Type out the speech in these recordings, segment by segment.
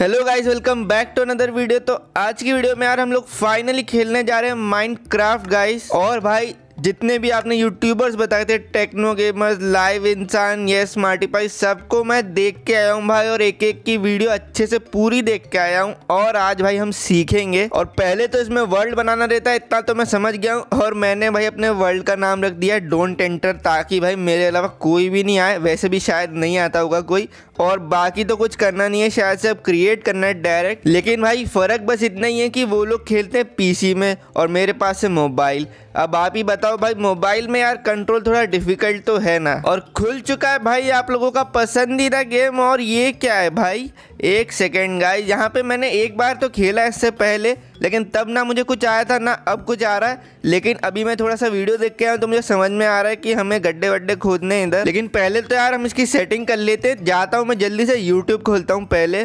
Hello guys welcome back to another video तो आज की वीडियो में यार हम लोग फाइनली खेलने जा रहे हैं माइंड क्राफ्ट गाइस और भाई जितने भी आपने यूट्यूबर्स बताए थे टेक्नो गेमर्स लाइव इंसान ये स्मार्टिफाई सबको मैं देख के आया हूँ भाई और एक एक की वीडियो अच्छे से पूरी देख के आया हूँ और आज भाई हम सीखेंगे और पहले तो इसमें वर्ल्ड बनाना रहता है इतना तो मैं समझ गया हूँ और मैंने भाई अपने वर्ल्ड का नाम रख दिया डोंट एंटर ताकि भाई मेरे अलावा कोई भी नहीं आए वैसे भी शायद नहीं आता होगा कोई और बाकी तो कुछ करना नहीं है शायद से अब क्रिएट करना है डायरेक्ट लेकिन भाई फ़र्क बस इतना ही है कि वो लोग खेलते हैं पीसी में और मेरे पास है मोबाइल अब आप ही बताओ बताओ भाई मोबाइल में यार कंट्रोल थोड़ा डिफिकल्ट तो है ना और खुल चुका है भाई आप लोगों का पसंदीदा गेम और ये क्या है भाई एक सेकेंड गाय यहाँ पे मैंने एक बार तो खेला इससे पहले लेकिन तब ना मुझे कुछ आया था ना अब कुछ आ रहा है लेकिन अभी मैं थोड़ा सा वीडियो देख के आया तो मुझे समझ में आ रहा है कि हमें गड्ढे वड्डे खोदने इधर लेकिन पहले तो यार हम इसकी सेटिंग कर लेते जाता हूँ मैं जल्दी से यूट्यूब खोलता हूँ पहले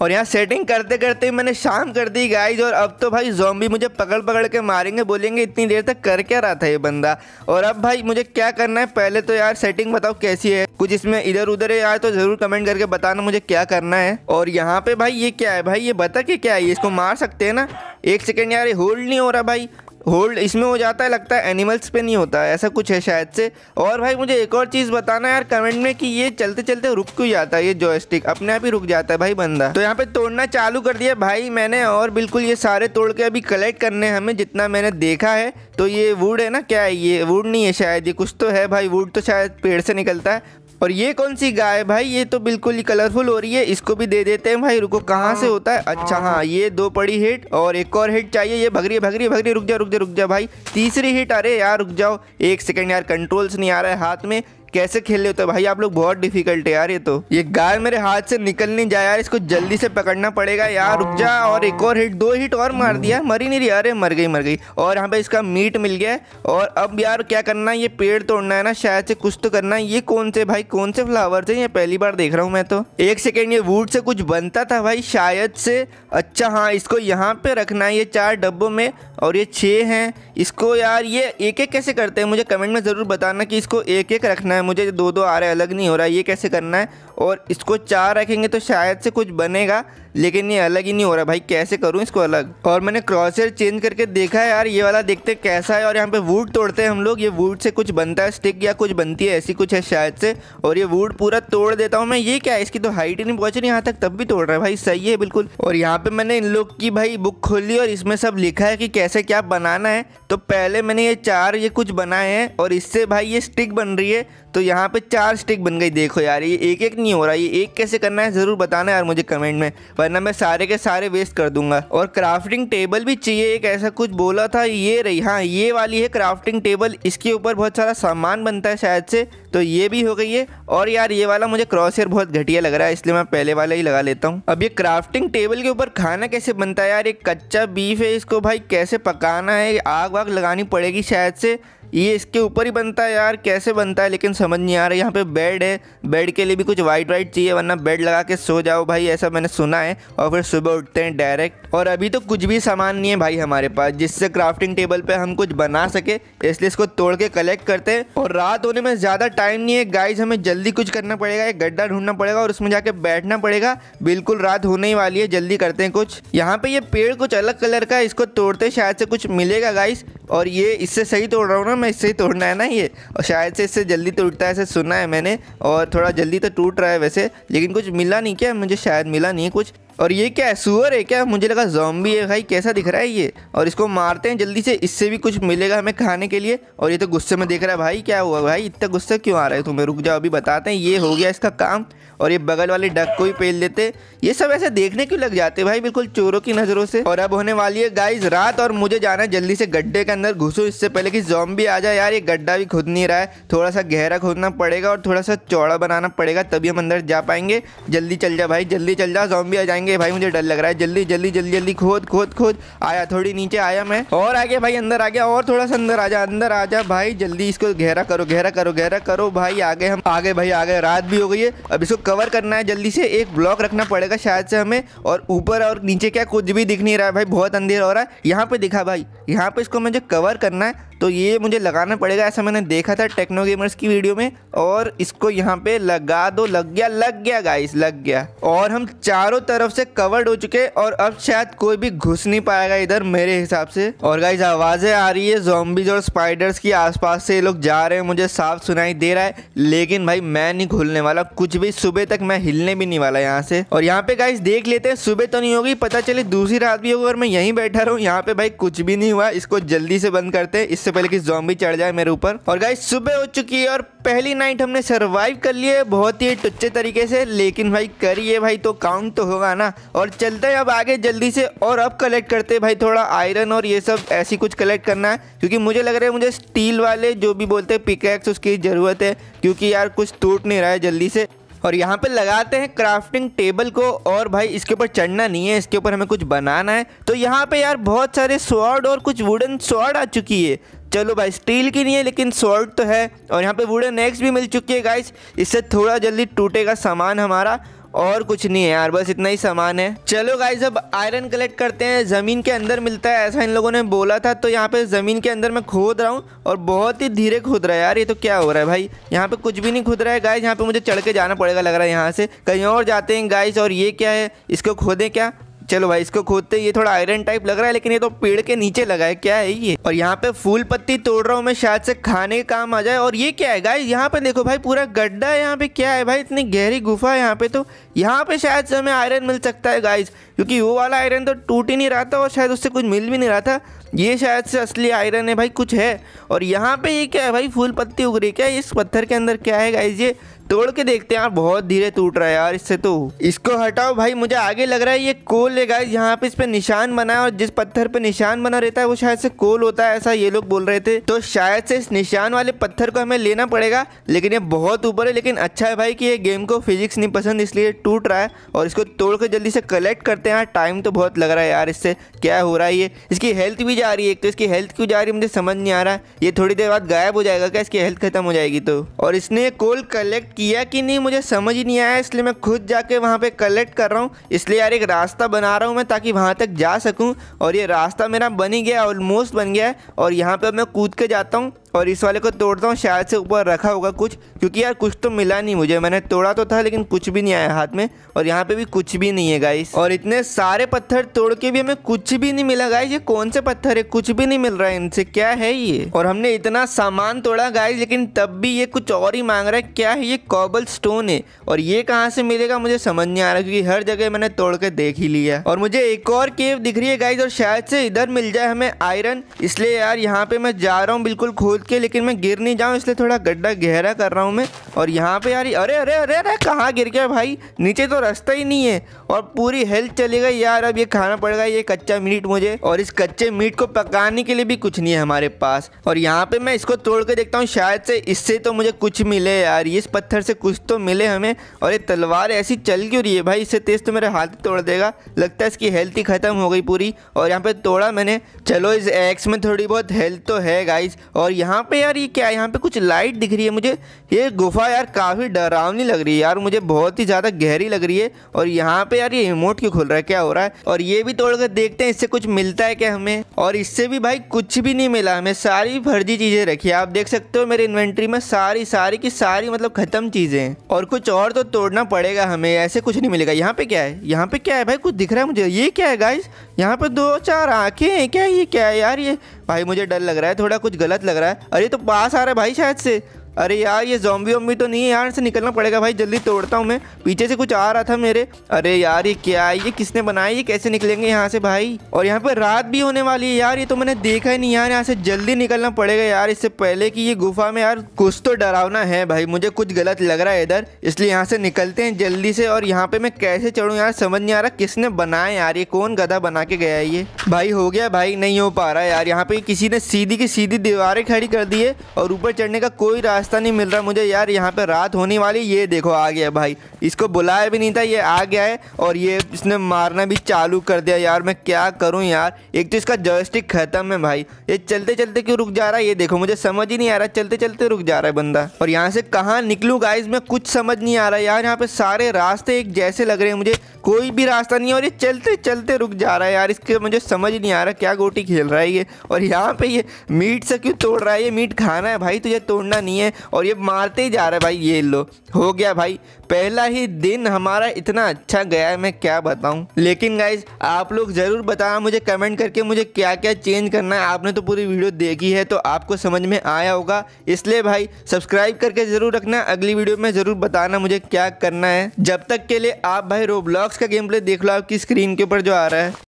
और यहाँ सेटिंग करते करते मैंने शाम कर दी गाइज और अब तो भाई जोम्बी मुझे पकड़ पकड़ के मारेंगे बोलेंगे इतनी देर तक कर क्या रहा था ये बंदा और अब भाई मुझे क्या करना है पहले तो यार सेटिंग बताओ कैसी है कुछ इसमें इधर उधर है यार तो जरूर कमेंट करके बताना मुझे क्या करना है और यहाँ पे भाई ये क्या है भाई ये बता के क्या ये इसको मार सकते हैं ना एक सेकेंड यार होल्ड नहीं हो रहा भाई होल्ड इसमें हो जाता है लगता है एनिमल्स पे नहीं होता ऐसा कुछ है शायद से और भाई मुझे एक और चीज़ बताना यार कमेंट में कि ये चलते चलते रुक क्यों जाता है ये जॉयस्टिक अपने आप ही रुक जाता है भाई बंदा तो यहाँ पे तोड़ना चालू कर दिया भाई मैंने और बिल्कुल ये सारे तोड़ के अभी कलेक्ट करने हमें जितना मैंने देखा है तो ये वुड है ना क्या है ये वुड नहीं है शायद ये कुछ तो है भाई वुड तो शायद पेड़ से निकलता है और ये कौन सी गाय है भाई ये तो बिल्कुल ही कलरफुल हो रही है इसको भी दे देते हैं भाई रुको कहाँ से हाँ। होता है अच्छा हाँ ये दो पड़ी हिट और एक और हिट चाहिए ये भगरी भगरी भगरी रुक जा रुक जा रुक जा भाई तीसरी हिट अरे यार रुक जाओ एक सेकंड यार कंट्रोल्स नहीं आ रहा है हाथ में कैसे खेल लेते तो भाई आप लोग बहुत डिफिकल्ट है यार ये तो ये गाय मेरे हाथ से निकल नहीं जाए यार इसको जल्दी से पकड़ना पड़ेगा यार रुक जा और एक और हिट दो हिट और मार दिया मरी नहीं रही अरे मर गई मर गई और यहाँ पे इसका मीट मिल गया और अब यार क्या करना है ये पेड़ तोड़ना है ना शायद से कुछ तो करना है ये कौन से भाई कौन से फ्लावर्स है ये पहली बार देख रहा हूँ मैं तो एक सेकेंड ये वूड से कुछ बनता था भाई शायद से अच्छा हाँ इसको यहाँ पे रखना है ये चार डब्बों में और ये छः हैं इसको यार ये एक एक कैसे करते हैं मुझे कमेंट में ज़रूर बताना कि इसको एक एक रखना है है मुझे दो दो आर अलग नहीं हो रहा ये कैसे करना है और इसको चार रखेंगे तो शायद से कुछ बनेगा लेकिन ये अलग ही नहीं हो रहा भाई कैसे करूँ इसको अलग और मैंने क्रॉसर चेंज करके देखा है यार ये वाला देखते कैसा है और यहाँ पे वुड तोड़ते हैं हम लोग ये वुड से कुछ बनता है स्टिक या कुछ बनती है ऐसी कुछ है शायद से और ये वुड पूरा तोड़ देता हूँ मैं ये क्या है इसकी तो हाइट ही नहीं पहुंच रही यहाँ तक तब भी तोड़ रहा है भाई सही है बिल्कुल और यहाँ पे मैंने इन लोग की भाई बुक खोली और इसमें सब लिखा है कि कैसे क्या बनाना है तो पहले मैंने ये चार ये कुछ बनाए हैं और इससे भाई ये स्टिक बन रही है तो यहाँ पे चार स्टिक बन गई देखो यार ये एक एक नहीं हो रहा ये एक कैसे करना है ज़रूर बताना यार मुझे कमेंट में वरना मैं सारे के सारे वेस्ट कर दूंगा और क्राफ्टिंग टेबल भी चाहिए एक ऐसा कुछ बोला था ये रही हाँ ये वाली है क्राफ्टिंग टेबल इसके ऊपर बहुत सारा सामान बनता है शायद से तो ये भी हो गई है और यार ये वाला मुझे क्रॉस हेयर बहुत घटिया लग रहा है इसलिए मैं पहले वाला ही लगा लेता हूँ अब ये क्राफ्टिंग टेबल के ऊपर खाना कैसे बनता है यार एक कच्चा बीफ है इसको भाई कैसे पकाना है आग वाग लगानी पड़ेगी शायद से ये इसके ऊपर ही बनता है यार कैसे बनता है लेकिन समझ नहीं आ रहा यहाँ पे बेड है बेड के लिए भी कुछ वाइट वाइट चाहिए वरना बेड लगा के सो जाओ भाई ऐसा मैंने सुना है और फिर सुबह उठते हैं डायरेक्ट और अभी तो कुछ भी सामान नहीं है भाई हमारे पास जिससे क्राफ्टिंग टेबल पे हम कुछ बना सके इसलिए इसको तोड़ के कलेक्ट करते हैं और रात होने में ज़्यादा टाइम नहीं है गाइज हमें जल्दी कुछ करना पड़ेगा एक गड्ढा ढूंढना पड़ेगा और उसमें जाके बैठना पड़ेगा बिल्कुल रात होने ही वाली है जल्दी करते हैं कुछ यहाँ पे ये पेड़ कुछ अलग कलर का इसको तोड़ते शायद से कुछ मिलेगा गाइस और ये इससे सही तोड़ रहा हूँ ना मैं इससे ही तोड़ना है ना ये और शायद से इससे जल्दी टूटता है ऐसे सुना है मैंने और थोड़ा जल्दी तो टूट रहा है वैसे लेकिन कुछ मिला नहीं क्या मुझे शायद मिला नहीं है कुछ और ये क्या है सुअर है क्या मुझे लगा जॉम्बी है भाई कैसा दिख रहा है ये और इसको मारते हैं जल्दी से इससे भी कुछ मिलेगा हमें खाने के लिए और ये तो गुस्से में देख रहा है भाई क्या हुआ भाई इतना गुस्सा क्यों आ रहा है तुम्हें रुक जाओ अभी बताते हैं ये हो गया इसका काम और ये बगल वाले डक को ही पेल देते ये सब ऐसे देखने क्यों लग जाते भाई बिल्कुल चोरों की नजरों से और अब होने वाली है गाइज रात और मुझे जाना जल्दी से गड्ढे के अंदर घुसू इससे पहले की जॉम आ जाए यार ये गड्ढा भी खुद नहीं रहा है थोड़ा सा गहरा खोदना पड़ेगा और थोड़ा सा चौड़ा बनाना पड़ेगा तभी हम अंदर जा पाएंगे जल्दी चल जा भाई जल्दी चल जा जॉम आ जाएंगे भाई मुझे डर लग रहा है जल्दी जल्दी जल्दी जल्दी खोद खोद खोद आया थोड़ी नीचे आया मैं और आगे भाई अंदर आ गया और थोड़ा सा अंदर आ जा अंदर आ जा भाई जल्दी इसको गहरा करो गहरा करो गहरा करो भाई आगे हम आगे भाई आगे रात भी हो गई है अब इसको कवर करना है जल्दी से एक ब्लॉक रखना पड़ेगा जाएगा शायद से हमें और ऊपर और नीचे क्या कुछ भी दिख नहीं रहा है भाई बहुत अंधेरा हो रहा है यहाँ पे दिखा भाई यहाँ पे इसको मुझे कवर करना है तो ये मुझे लगाना पड़ेगा ऐसा मैंने देखा था टेक्नो गेमर्स की वीडियो में और इसको यहाँ पे लगा दो लग गया लग गया गाइस लग गया और हम चारों तरफ से कवर्ड हो चुके और अब शायद कोई भी घुस नहीं पाएगा इधर मेरे हिसाब से और गाइस आवाज़ें आ रही है जोम्बिज और स्पाइडर्स की आसपास से ये लोग जा रहे हैं मुझे साफ सुनाई दे रहा है लेकिन भाई मैं नहीं घुलने वाला कुछ भी सुबह तक मैं हिलने भी नहीं वाला यहाँ से और यहाँ पे गाइस देख लेते हैं सुबह तो नहीं होगी पता चले दूसरी रात भी होगी और मैं यहीं बैठा हूँ यहाँ पे भाई कुछ भी नहीं हुआ इसको जल्दी से बंद करते हैं इससे सबसे पहले कि जॉम्बी चढ़ जाए मेरे ऊपर और गाय सुबह हो चुकी है और पहली नाइट हमने सरवाइव कर लिए बहुत ही टुच्चे तरीके से लेकिन भाई करिए भाई तो काउंट तो होगा ना और चलते हैं अब आगे जल्दी से और अब कलेक्ट करते हैं भाई थोड़ा आयरन और ये सब ऐसी कुछ कलेक्ट करना है क्योंकि मुझे लग रहा है मुझे स्टील वाले जो भी बोलते हैं पिकैक्स उसकी ज़रूरत है क्योंकि यार कुछ टूट नहीं रहा है जल्दी से और यहाँ पे लगाते हैं क्राफ्टिंग टेबल को और भाई इसके ऊपर चढ़ना नहीं है इसके ऊपर हमें कुछ बनाना है तो यहाँ पे यार बहुत सारे स्वॉर्ड और कुछ वुडन स्वॉर्ड आ चुकी है चलो भाई स्टील की नहीं है लेकिन सॉल्ट तो है और यहाँ पे वुडन एक्स भी मिल चुकी है गाइस इससे थोड़ा जल्दी टूटेगा सामान हमारा और कुछ नहीं है यार बस इतना ही सामान है चलो गाइज अब आयरन कलेक्ट करते हैं ज़मीन के अंदर मिलता है ऐसा इन लोगों ने बोला था तो यहाँ पे ज़मीन के अंदर मैं खोद रहा हूँ और बहुत ही धीरे खोद रहा है यार ये तो क्या हो रहा है भाई यहाँ पे कुछ भी नहीं खोद रहा है गाइज यहाँ पे मुझे चढ़ के जाना पड़ेगा लग रहा है यहाँ से कहीं और जाते हैं गाइज और ये क्या है इसको खोदें क्या चलो भाई इसको खोदते ये थोड़ा आयरन टाइप लग रहा है लेकिन ये तो पेड़ के नीचे लगा है क्या है ये और यहाँ पे फूल पत्ती तोड़ रहा हूँ मैं शायद से खाने के काम आ जाए और ये क्या है गाइस यहाँ पे देखो भाई पूरा गड्ढा है यहाँ पे क्या है भाई इतनी गहरी गुफा है यहाँ पे तो यहाँ पे शायद से हमें आयरन मिल सकता है गाइस क्योंकि वो वाला आयरन तो टूट ही नहीं रहा था और शायद उससे कुछ मिल भी नहीं रहा था ये शायद से असली आयरन है भाई कुछ है और यहाँ पे ये क्या है भाई फूल पत्ती उग रही क्या इस पत्थर के अंदर क्या है गाइज ये तोड़ के देखते हैं यार बहुत धीरे टूट रहा है यार इससे तो इसको हटाओ भाई मुझे आगे लग रहा है ये कोल है गाइस यहाँ पे इस पे निशान बना है और जिस पत्थर पे निशान बना रहता है वो शायद से कोल होता है ऐसा ये लोग बोल रहे थे तो शायद से इस निशान वाले पत्थर को हमें लेना पड़ेगा लेकिन ये बहुत ऊपर है लेकिन अच्छा है भाई की ये गेम को फिजिक्स नहीं पसंद इसलिए टूट रहा है और इसको तोड़ कर जल्दी से कलेक्ट करते हैं टाइम हाँ, तो बहुत लग रहा है यार इससे क्या हो रहा है ये इसकी हेल्थ भी जा रही है एक तो इसकी हेल्थ क्यों जा रही है मुझे समझ नहीं आ रहा है ये थोड़ी देर बाद गायब हो जाएगा क्या इसकी हेल्थ खत्म हो जाएगी तो और इसने कोल कलेक्ट किया कि नहीं मुझे समझ ही नहीं आया इसलिए मैं खुद जाके वहाँ पे कलेक्ट कर रहा हूँ इसलिए यार एक रास्ता बना रहा हूँ मैं ताकि वहाँ तक जा सकूँ और ये रास्ता मेरा बन ही गया ऑलमोस्ट बन गया है और यहाँ पर मैं कूद के जाता हूँ और इस वाले को तोड़ता हूँ शायद से ऊपर रखा होगा कुछ क्योंकि यार कुछ तो मिला नहीं मुझे मैंने तोड़ा तो था लेकिन कुछ भी नहीं आया हाथ में और यहाँ पे भी कुछ भी नहीं है गाइस और इतने सारे पत्थर तोड़ के भी हमें कुछ भी नहीं मिला गाइस ये कौन से पत्थर है कुछ भी नहीं मिल रहा है इनसे क्या है ये और हमने इतना सामान तोड़ा गाइस लेकिन तब भी ये कुछ और ही मांग रहा है क्या है ये कॉबल स्टोन है और ये कहाँ से मिलेगा मुझे समझ नहीं आ रहा क्योंकि हर जगह मैंने तोड़ के देख ही लिया और मुझे एक और केव दिख रही है गाइज और शायद से इधर मिल जाए हमें आयरन इसलिए यार यहाँ पे मैं जा रहा हूँ बिल्कुल खोल कूद के लेकिन मैं गिर नहीं जाऊँ इसलिए थोड़ा गड्ढा गहरा कर रहा हूँ मैं और यहाँ पे यार अरे अरे अरे अरे कहाँ गिर गया भाई नीचे तो रास्ता ही नहीं है और पूरी हेल्थ चली गई यार अब ये खाना पड़ेगा ये कच्चा मीट मुझे और इस कच्चे मीट को पकाने के लिए भी कुछ नहीं है हमारे पास और यहाँ पे मैं इसको तोड़ के देखता हूँ शायद से इससे तो मुझे कुछ मिले यार इस पत्थर से कुछ तो मिले हमें और ये तलवार ऐसी चल क्यों रही है भाई इससे तेज तो मेरे हाथ तोड़ देगा लगता है इसकी हेल्थ ही खत्म हो गई पूरी और यहाँ पे तोड़ा मैंने चलो इस एक्स में थोड़ी बहुत हेल्थ तो है गाइस और यहाँ यहाँ पे यार ये क्या है यहाँ पे कुछ लाइट दिख रही है मुझे ये गुफा यार काफ़ी डरावनी लग रही है यार मुझे बहुत ही ज़्यादा गहरी लग रही है और यहाँ पे यार ये रिमोट क्यों खुल रहा है क्या हो रहा है और ये भी तोड़ कर देखते हैं इससे कुछ मिलता है क्या हमें और इससे भी भाई कुछ भी नहीं मिला हमें सारी फर्जी चीज़ें रखी आप देख सकते हो मेरे इन्वेंट्री में सारी सारी की सारी मतलब ख़त्म चीज़ें और कुछ और तो तोड़ना पड़ेगा हमें ऐसे कुछ नहीं मिलेगा यहाँ पे क्या है यहाँ पे क्या है भाई कुछ दिख रहा है मुझे ये क्या है गाइस यहाँ पे दो चार आँखें हैं क्या ये क्या है यार ये भाई मुझे डर लग रहा है थोड़ा कुछ गलत लग रहा है अरे तो पास आ रहा है भाई शायद से अरे यार ये जोम्बी वॉम्बी तो नहीं है यार से निकलना पड़ेगा भाई जल्दी तोड़ता हूँ मैं पीछे से कुछ आ रहा था मेरे अरे यार ये क्या है ये किसने बनाया ये कैसे निकलेंगे यहाँ से भाई और यहाँ पे रात भी होने वाली है यार ये तो मैंने देखा ही नहीं यार यहाँ से जल्दी निकलना पड़ेगा यार इससे पहले की ये गुफा में यार कुछ तो डरावना है भाई मुझे कुछ गलत लग रहा है इधर इसलिए यहाँ से निकलते हैं जल्दी से और यहाँ पे मैं कैसे चढ़ू यार समझ नहीं आ रहा किसने बनाया यार ये कौन गधा बना के गया है ये भाई हो गया भाई नहीं हो पा रहा यार यहाँ पे किसी ने सीधी की सीधी दीवारें खड़ी कर दी है और ऊपर चढ़ने का कोई रास्ता रास्ता नहीं मिल रहा मुझे यार यहाँ पे रात होने वाली ये देखो आ गया भाई इसको बुलाया भी नहीं था ये आ गया है और ये इसने मारना भी चालू कर दिया यार मैं क्या करूँ यार एक तो इसका जॉयस्टिक ख़त्म है भाई ये चलते चलते क्यों रुक जा रहा है ये देखो मुझे समझ ही नहीं आ रहा चलते चलते रुक जा रहा है बंदा और यहाँ से कहाँ निकलू गाइज मैं कुछ समझ नहीं आ रहा यार यहाँ पे सारे रास्ते एक जैसे लग रहे हैं मुझे कोई भी रास्ता नहीं है और ये चलते चलते रुक जा रहा है यार इसके मुझे समझ नहीं आ रहा क्या गोटी खेल रहा है ये और यहाँ पे ये मीट से क्यों तोड़ रहा है ये मीट खाना है भाई तुझे तोड़ना नहीं है हैं और ये मारते ही जा रहे है भाई ये लो हो गया भाई पहला ही दिन हमारा इतना अच्छा गया है मैं क्या बताऊं लेकिन गाइज आप लोग ज़रूर बताना मुझे कमेंट करके मुझे क्या क्या चेंज करना है आपने तो पूरी वीडियो देखी है तो आपको समझ में आया होगा इसलिए भाई सब्सक्राइब करके ज़रूर रखना अगली वीडियो में ज़रूर बताना मुझे क्या करना है जब तक के लिए आप भाई रोब्लॉक्स का गेम प्ले देख लो आपकी स्क्रीन के ऊपर जो आ रहा है